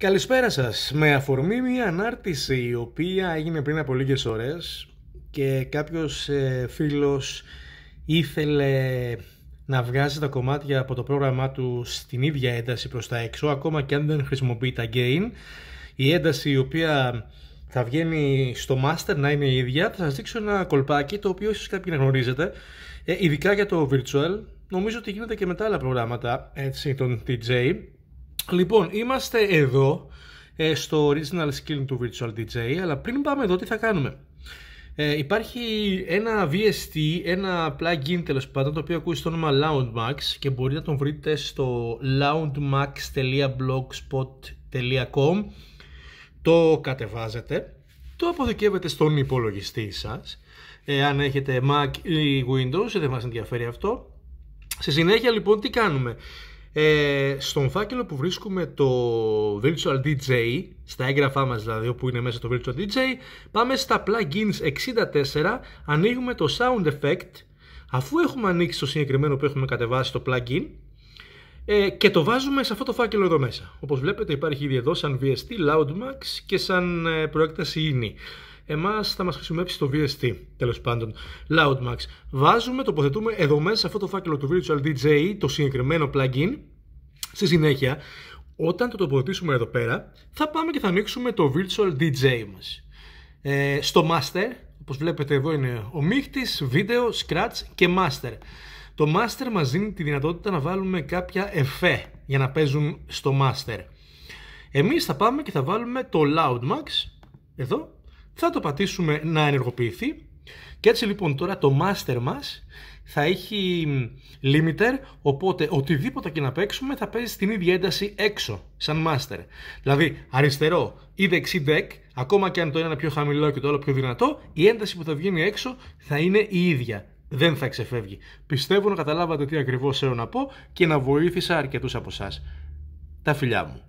Καλησπέρα σας. Με αφορμή μια ανάρτηση η οποία έγινε πριν από λίγες ώρες και κάποιος ε, φίλος ήθελε να βγάζει τα κομμάτια από το πρόγραμμά του στην ίδια ένταση προς τα έξω ακόμα και αν δεν χρησιμοποιεί τα gain. Η ένταση η οποία θα βγαίνει στο master να είναι η ίδια. Θα σας δείξω ένα κολπάκι το οποίο ίσως κάποιοι να γνωρίζετε ε, ειδικά για το virtual. Νομίζω ότι γίνεται και με τα άλλα προγράμματα έτσι, τον TJ Λοιπόν, είμαστε εδώ ε, στο original skill του Virtual DJ, αλλά πριν πάμε εδώ τι θα κάνουμε. Ε, υπάρχει ένα VST, ένα plugin τέλος πάντων, το οποίο ακούει στο όνομα LoudMax και μπορείτε να τον βρείτε στο loudmax.blogspot.com Το κατεβάζετε, το αποθηκεύετε στον υπολογιστή σας ε, αν έχετε Mac ή Windows, δεν μας ενδιαφέρει αυτό. Σε συνέχεια λοιπόν τι κάνουμε. Ε, στον φάκελο που βρίσκουμε το Virtual DJ, στα έγγραφά μας δηλαδή όπου είναι μέσα το Virtual DJ, πάμε στα plugins 64, ανοίγουμε το Sound Effect, αφού έχουμε ανοίξει το συγκεκριμένο που έχουμε κατεβάσει το plugin, ε, και το βάζουμε σε αυτό το φάκελο εδώ μέσα. Όπως βλέπετε υπάρχει ήδη εδώ σαν VST, Loudmax και σαν ε, προέκταση e εμάς θα μας χρησιμεύσει το VST τέλος πάντων. Loudmax. Βάζουμε, τοποθετούμε εδώ μέσα σε αυτό το φάκελο του Virtual DJ το συγκεκριμένο plugin. Στη συνέχεια, όταν το τοποθετήσουμε εδώ πέρα, θα πάμε και θα ανοίξουμε το Virtual DJ μας. Ε, στο Master, όπως βλέπετε εδώ είναι ο μίχτης, βίντεο, scratch και Master. Το Master μας δίνει τη δυνατότητα να βάλουμε κάποια εφέ για να παίζουν στο Master. Εμείς θα πάμε και θα βάλουμε το Loudmax, εδώ, θα το πατήσουμε να ενεργοποιηθεί και έτσι λοιπόν τώρα το master μας θα έχει limiter, οπότε οτιδήποτε και να παίξουμε θα παίζει στην ίδια ένταση έξω, σαν master. Δηλαδή αριστερό ή δεξί deck, ακόμα και αν το ένα είναι πιο χαμηλό και το άλλο πιο δυνατό, η ένταση που θα βγαίνει έξω θα είναι η ίδια. Δεν θα ξεφεύγει. Πιστεύω να καταλάβατε τι ακριβώς θέλω να πω και να βοήθησα αρκετούς από εσάς. Τα φιλιά μου.